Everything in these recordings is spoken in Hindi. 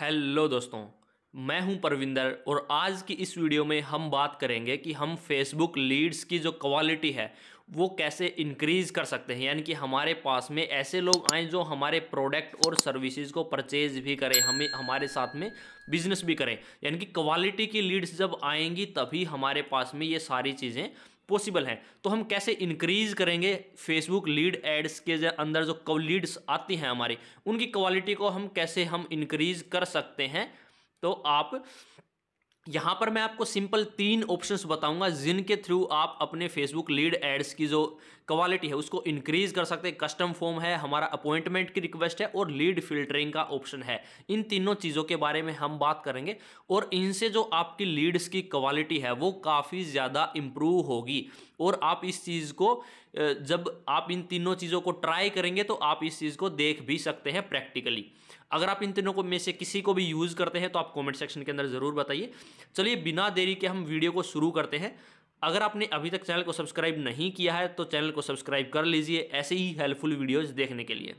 हेलो दोस्तों मैं हूं परविंदर और आज की इस वीडियो में हम बात करेंगे कि हम फेसबुक लीड्स की जो क्वालिटी है वो कैसे इंक्रीज़ कर सकते हैं यानी कि हमारे पास में ऐसे लोग आएँ जो हमारे प्रोडक्ट और सर्विसेज को परचेज भी करें हमें हमारे साथ में बिजनेस भी करें यानी कि क्वालिटी की लीड्स जब आएंगी तभी हमारे पास में ये सारी चीज़ें पॉसिबल हैं तो हम कैसे इंक्रीज़ करेंगे फेसबुक लीड एड्स के अंदर जो लीड्स आती हैं हमारी उनकी क्वालिटी को हम कैसे हम इंक्रीज़ कर सकते हैं तो आप यहाँ पर मैं आपको सिंपल तीन ऑप्शंस बताऊंगा जिनके थ्रू आप अपने फेसबुक लीड एड्स की जो क्वालिटी है उसको इंक्रीज कर सकते हैं कस्टम फॉर्म है हमारा अपॉइंटमेंट की रिक्वेस्ट है और लीड फिल्टरिंग का ऑप्शन है इन तीनों चीज़ों के बारे में हम बात करेंगे और इनसे जो आपकी लीड्स की क्वालिटी है वो काफ़ी ज़्यादा इम्प्रूव होगी और आप इस चीज़ को जब आप इन तीनों चीज़ों को ट्राई करेंगे तो आप इस चीज़ को देख भी सकते हैं प्रैक्टिकली अगर आप इन तीनों को में से किसी को भी यूज़ करते हैं तो आप कमेंट सेक्शन के अंदर ज़रूर बताइए चलिए बिना देरी के हम वीडियो को शुरू करते हैं अगर आपने अभी तक चैनल को सब्सक्राइब नहीं किया है तो चैनल को सब्सक्राइब कर लीजिए ऐसे ही हेल्पफुल वीडियोज़ देखने के लिए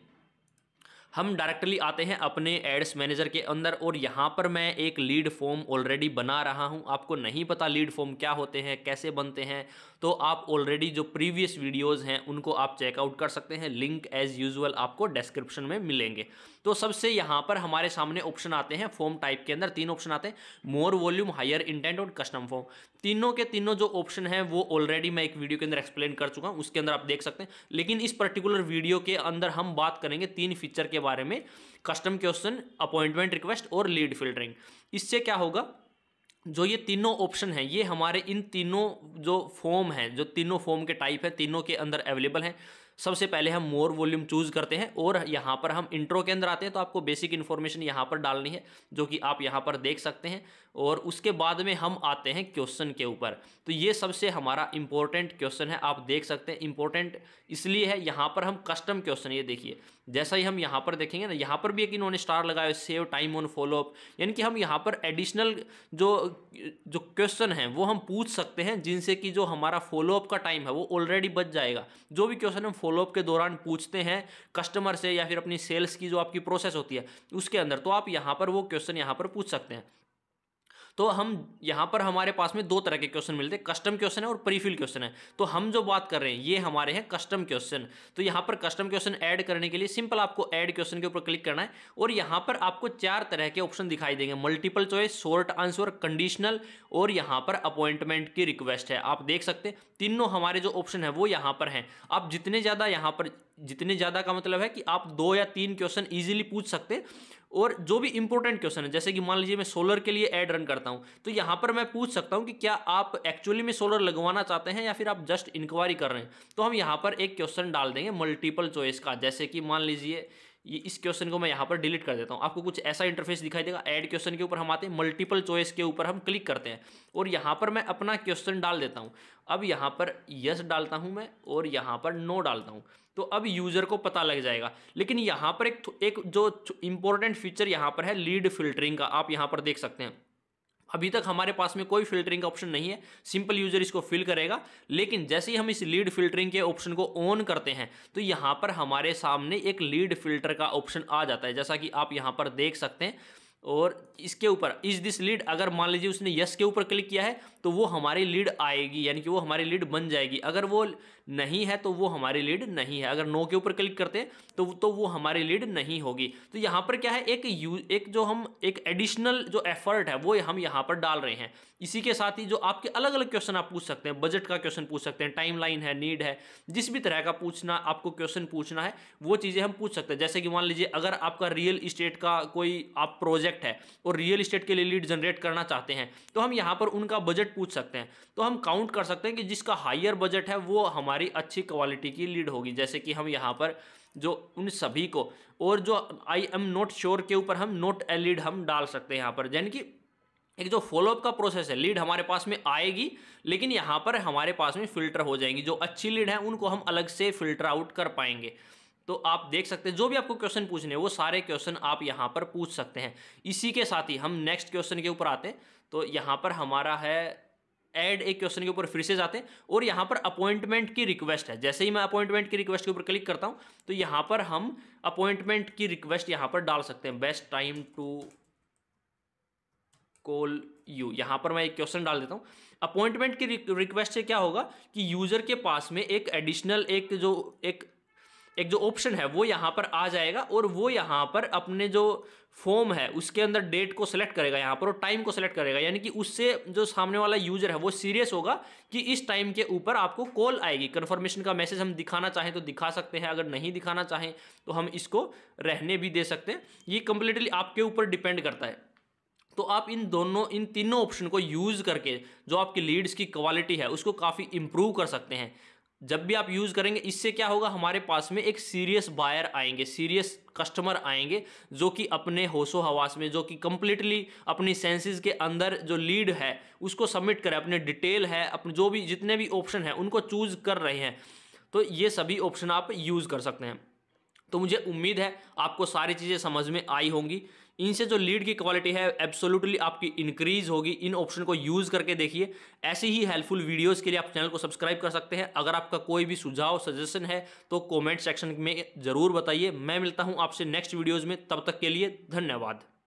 हम डायरेक्टली आते हैं अपने एड्स मैनेजर के अंदर और यहाँ पर मैं एक लीड फॉर्म ऑलरेडी बना रहा हूँ आपको नहीं पता लीड फॉर्म क्या होते हैं कैसे बनते हैं तो आप ऑलरेडी जो प्रीवियस वीडियोज़ हैं उनको आप चेकआउट कर सकते हैं लिंक एज यूजल आपको डिस्क्रिप्शन में मिलेंगे तो सबसे यहाँ पर हमारे सामने ऑप्शन आते हैं फॉर्म टाइप के अंदर तीन ऑप्शन आते हैं मोर वॉल्यूम हायर इंटेंट और कस्टम फॉर्म तीनों के तीनों जो ऑप्शन हैं वो ऑलरेडी मैं एक वीडियो के अंदर एक्सप्लेन कर चुका हूँ उसके अंदर आप देख सकते हैं लेकिन इस पर्टिकुलर वीडियो के अंदर हम बात करेंगे तीन फीचर के बारे में कस्टम क्वेश्चन अपॉइंटमेंट रिक्वेस्ट और लीड फिल्टरिंग इससे क्या होगा जो ये तीनों ऑप्शन हैं ये हमारे इन तीनों जो फॉर्म हैं जो तीनों फॉर्म के टाइप हैं तीनों के अंदर अवेलेबल हैं सबसे पहले हम मोर वॉल्यूम चूज करते हैं और यहाँ पर हम इंट्रो के अंदर आते हैं तो आपको बेसिक इन्फॉर्मेशन यहाँ पर डालनी है जो कि आप यहाँ पर देख सकते हैं और उसके बाद में हम आते हैं क्वेश्चन के ऊपर तो ये सबसे हमारा इंपॉर्टेंट क्वेश्चन है आप देख सकते हैं इंपॉर्टेंट इसलिए है यहाँ पर हम कस्टम क्वेश्चन ये देखिए जैसा ही हम यहाँ पर देखेंगे ना यहाँ पर भी एक इन्होंने स्टार लगाया सेव टाइम ऑन फॉलोअप यानी कि हम यहाँ पर एडिशनल जो जो क्वेश्चन है वो हम पूछ सकते हैं जिनसे कि जो हमारा फॉलोअप का टाइम है वो ऑलरेडी बच जाएगा जो भी क्वेश्चन हम फॉलोअप के दौरान पूछते हैं कस्टमर से या फिर अपनी सेल्स की जो आपकी प्रोसेस होती है उसके अंदर तो आप यहाँ पर वो क्वेश्चन यहाँ पर पूछ सकते हैं तो हम यहाँ पर हमारे पास में दो तरह के क्वेश्चन मिलते हैं कस्टम क्वेश्चन है और प्रीफिल क्वेश्चन है तो हम जो बात कर रहे हैं ये हमारे हैं कस्टम क्वेश्चन तो यहाँ पर कस्टम क्वेश्चन ऐड करने के लिए सिंपल आपको ऐड क्वेश्चन के ऊपर क्लिक करना है और यहाँ पर आपको चार तरह के ऑप्शन दिखाई देंगे multiple choice short answer conditional और यहाँ पर अपॉइंटमेंट की रिक्वेस्ट है आप देख सकते हैं तीनों हमारे जो ऑप्शन है वो यहाँ पर हैं आप जितने ज़्यादा यहाँ पर जितने ज़्यादा का मतलब है कि आप दो या तीन क्वेश्चन ईजिली पूछ सकते और जो भी इंपॉर्टेंट क्वेश्चन है जैसे कि मान लीजिए मैं सोलर के लिए एड रन करता हूँ तो यहाँ पर मैं पूछ सकता हूँ कि क्या आप एक्चुअली में सोलर लगवाना चाहते हैं या फिर आप जस्ट इंक्वायरी कर रहे हैं तो हम यहाँ पर एक क्वेश्चन डाल देंगे मल्टीपल चॉइस का जैसे कि मान लीजिए ये इस क्वेश्चन को मैं यहाँ पर डिलीट कर देता हूँ आपको कुछ ऐसा इंटरफेस दिखाई देगा ऐड क्वेश्चन के ऊपर हम आते हैं मल्टीपल चॉइस के ऊपर हम क्लिक करते हैं और यहाँ पर मैं अपना क्वेश्चन डाल देता हूँ अब यहाँ पर यस डालता हूँ मैं और यहाँ पर नो डालता हूँ तो अब यूज़र को पता लग जाएगा लेकिन यहाँ पर एक एक जो इंपॉर्टेंट फीचर यहाँ पर है लीड फिल्टरिंग का आप यहाँ पर देख सकते हैं अभी तक हमारे पास में कोई फिल्टरिंग का ऑप्शन नहीं है सिंपल यूजर इसको फिल करेगा लेकिन जैसे ही हम इस लीड फिल्टरिंग के ऑप्शन को ऑन करते हैं तो यहाँ पर हमारे सामने एक लीड फिल्टर का ऑप्शन आ जाता है जैसा कि आप यहाँ पर देख सकते हैं और इसके ऊपर इस दिस लीड अगर मान लीजिए उसने यस के ऊपर क्लिक किया है तो वो हमारी लीड आएगी यानी कि वो हमारी लीड बन जाएगी अगर वो नहीं है तो वो हमारी लीड नहीं है अगर नो के ऊपर क्लिक करते हैं तो तो वो हमारी लीड नहीं होगी तो यहाँ पर क्या है एक यू एक जो हम एक एडिशनल जो एफर्ट है वो हम यहाँ पर डाल रहे हैं इसी के साथ ही जो आपके अलग अलग क्वेश्चन आप पूछ सकते हैं बजट का क्वेश्चन पूछ सकते हैं टाइम लाइन है नीड है जिस भी तरह का पूछना आपको क्वेश्चन पूछना है वो चीज़ें हम पूछ सकते हैं जैसे कि मान लीजिए अगर आपका रियल इस्टेट का कोई आप प्रोजेक्ट है और रियल इस्टेट के लिए लीड जनरेट करना चाहते हैं तो हम यहाँ पर उनका बजट पूछ सकते हैं तो हम काउंट कर सकते हैं कि जिसका हायर बजट है वो हमारे हमारी अच्छी क्वालिटी की लीड होगी जैसे कि हम यहाँ पर जो उन सभी को और जो आई एम नॉट श्योर के ऊपर हम नोट ए लीड हम डाल सकते हैं यहाँ पर यानी कि एक जो फॉलोअप का प्रोसेस है लीड हमारे पास में आएगी लेकिन यहाँ पर हमारे पास में फिल्टर हो जाएंगी जो अच्छी लीड है उनको हम अलग से फिल्टर आउट कर पाएंगे तो आप देख सकते हैं जो भी आपको क्वेश्चन पूछने वो सारे क्वेश्चन आप यहाँ पर पूछ सकते हैं इसी के साथ ही हम नेक्स्ट क्वेश्चन के ऊपर आते हैं तो यहाँ पर हमारा है एड एक क्वेश्चन के ऊपर फिर से जाते हैं और यहाँ पर अपॉइंटमेंट की रिक्वेस्ट है जैसे ही मैं अपॉइंटमेंट की रिक्वेस्ट के ऊपर क्लिक करता हूँ तो यहाँ पर हम अपॉइंटमेंट की रिक्वेस्ट यहाँ पर डाल सकते हैं best time to call you यहाँ पर मैं एक क्वेश्चन डाल देता हूँ अपॉइंटमेंट की रिक्वेस्ट से क्या होगा कि यूज़र के पास में एक एडिशनल एक जो एक एक जो ऑप्शन है वो यहाँ पर आ जाएगा और वो यहाँ पर अपने जो फॉर्म है उसके अंदर डेट को सेलेक्ट करेगा यहाँ पर और टाइम को सेलेक्ट करेगा यानी कि उससे जो सामने वाला यूजर है वो सीरियस होगा कि इस टाइम के ऊपर आपको कॉल आएगी कन्फर्मेशन का मैसेज हम दिखाना चाहें तो दिखा सकते हैं अगर नहीं दिखाना चाहें तो हम इसको रहने भी दे सकते हैं ये कंप्लीटली आपके ऊपर डिपेंड करता है तो आप इन दोनों इन तीनों ऑप्शन को यूज़ करके जो आपकी लीड्स की क्वालिटी है उसको काफ़ी इम्प्रूव कर सकते हैं जब भी आप यूज़ करेंगे इससे क्या होगा हमारे पास में एक सीरियस बायर आएंगे सीरियस कस्टमर आएंगे जो कि अपने होशो हवास में जो कि कम्प्लीटली अपनी सेंसेस के अंदर जो लीड है उसको सबमिट करें अपने डिटेल है अपने जो भी जितने भी ऑप्शन हैं उनको चूज़ कर रहे हैं तो ये सभी ऑप्शन आप यूज़ कर सकते हैं तो मुझे उम्मीद है आपको सारी चीज़ें समझ में आई होंगी इनसे जो लीड की क्वालिटी है एब्सोल्युटली आपकी इंक्रीज होगी इन ऑप्शन को यूज करके देखिए ऐसी ही हेल्पफुल वीडियोस के लिए आप चैनल को सब्सक्राइब कर सकते हैं अगर आपका कोई भी सुझाव सजेशन है तो कॉमेंट सेक्शन में जरूर बताइए मैं मिलता हूँ आपसे नेक्स्ट वीडियोज में तब तक के लिए धन्यवाद